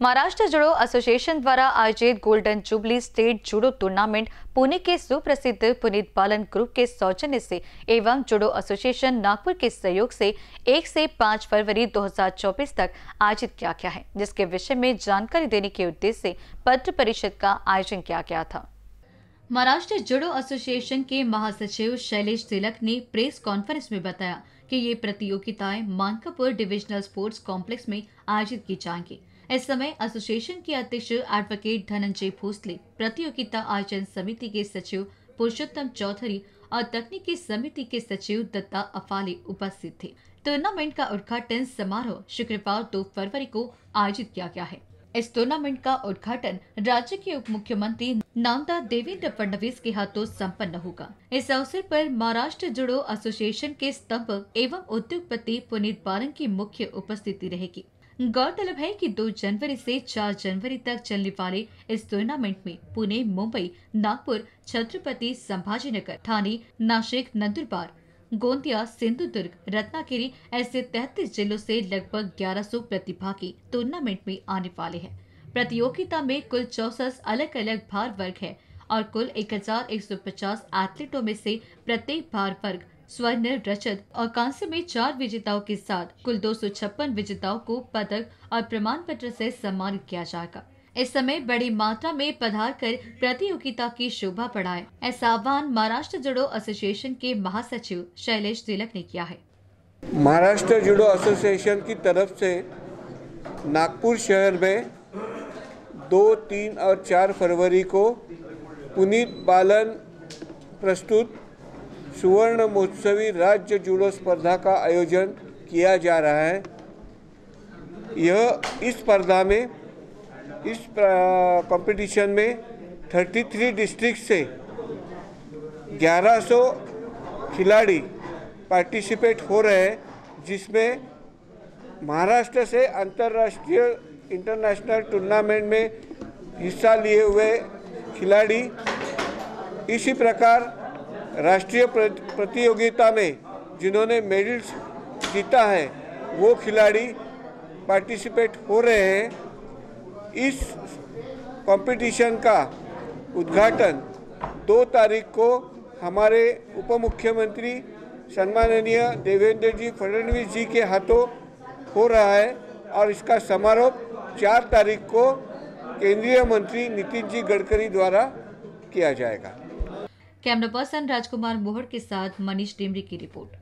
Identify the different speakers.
Speaker 1: महाराष्ट्र जुड़ो association द्वारा आयोजित golden jubilee state judo tournament Pune के सुप्रसिद्ध पुनीत बालन ग्रुप के सौजन्य से एवं जुड़ो एसोसिएशन नागपुर के सहयोग से 1 से 5 फरवरी 2024 तक आयोजित किया गया है जिसके विषय में जानकारी देने के उद्देश्य से पत्र परिषद का आयोजन किया गया था महाराष्ट्र जुड़ो एसोसिएशन के महासचिव शैलेश तिलक ने प्रेस कॉन्फ्रेंस में बताया कि ये प्रतियोगिताएं मानकापुर डिविजनल स्पोर्ट्स कॉम्प्लेक्स में आयोजित की जाएंगी इस समय एसोसिएशन के अध्यक्ष एडवोकेट धनंजय भोसले प्रतियोगिता आयोजन समिति के सचिव पुरुषोत्तम चौधरी और तकनीकी समिति के सचिव दत्ता अफाले उपस्थित थे टूर्नामेंट का उद्घाटन समारोह शुक्रवार दो फरवरी को आयोजित किया गया है इस टूर्नामेंट का उद्घाटन राज्य के उप मुख्यमंत्री नामदा देवेंद्र फडणवीस के हाथों संपन्न होगा इस अवसर पर महाराष्ट्र जुड़ो एसोसिएशन के स्तंभ एवं उद्योगपति पुनीत बारंग की मुख्य उपस्थिति रहेगी गौरतलब है कि 2 जनवरी से 4 जनवरी तक चलने वाले इस टूर्नामेंट में पुणे मुंबई नागपुर छत्रपति संभाजीनगर थाने नासिक नंदुरबार गोंदिया सिंधुदुर्ग रत्नागिरी ऐसे तैतीस जिलों से लगभग 1100 प्रतिभागी टूर्नामेंट में आने वाले हैं प्रतियोगिता में कुल चौसठ अलग अलग भार वर्ग है और कुल 1150 एथलीटों में से प्रत्येक भार वर्ग स्वर्ण रजत और कांस्य में चार विजेताओं के साथ कुल दो विजेताओं को पदक और प्रमाण पत्र से सम्मानित किया जाएगा इस समय बड़ी मात्रा में पधार कर प्रतियोगिता की शोभा बढ़ाए ऐसा आह्वान महाराष्ट्र जुड़ो एसोसिएशन के महासचिव शैलेश तिलक ने किया है
Speaker 2: महाराष्ट्र जुड़ो एसोसिएशन की तरफ से नागपुर शहर में दो तीन और चार फरवरी को पुनीत बालन प्रस्तुत सुवर्ण महोत्सवी राज्य जूडो स्पर्धा का आयोजन किया जा रहा है यह इस स्पर्धा में इस कंपटीशन में 33 डिस्ट्रिक्ट से 1100 खिलाड़ी पार्टिसिपेट हो रहे हैं जिसमें महाराष्ट्र से अंतर्राष्ट्रीय इंटरनेशनल टूर्नामेंट में हिस्सा लिए हुए खिलाड़ी इसी प्रकार राष्ट्रीय प्रतियोगिता में जिन्होंने मेडल्स जीता है वो खिलाड़ी पार्टिसिपेट हो रहे हैं इस कंपटीशन का उद्घाटन दो तारीख को हमारे उप मुख्यमंत्री सम्माननीय देवेंद्र जी फडणवीस जी के हाथों हो रहा है और इसका समारोह चार तारीख को केंद्रीय मंत्री नितिन जी गडकरी द्वारा किया जाएगा
Speaker 1: कैमरा पर्सन राजकुमार मोहर के साथ मनीष डिमरी की रिपोर्ट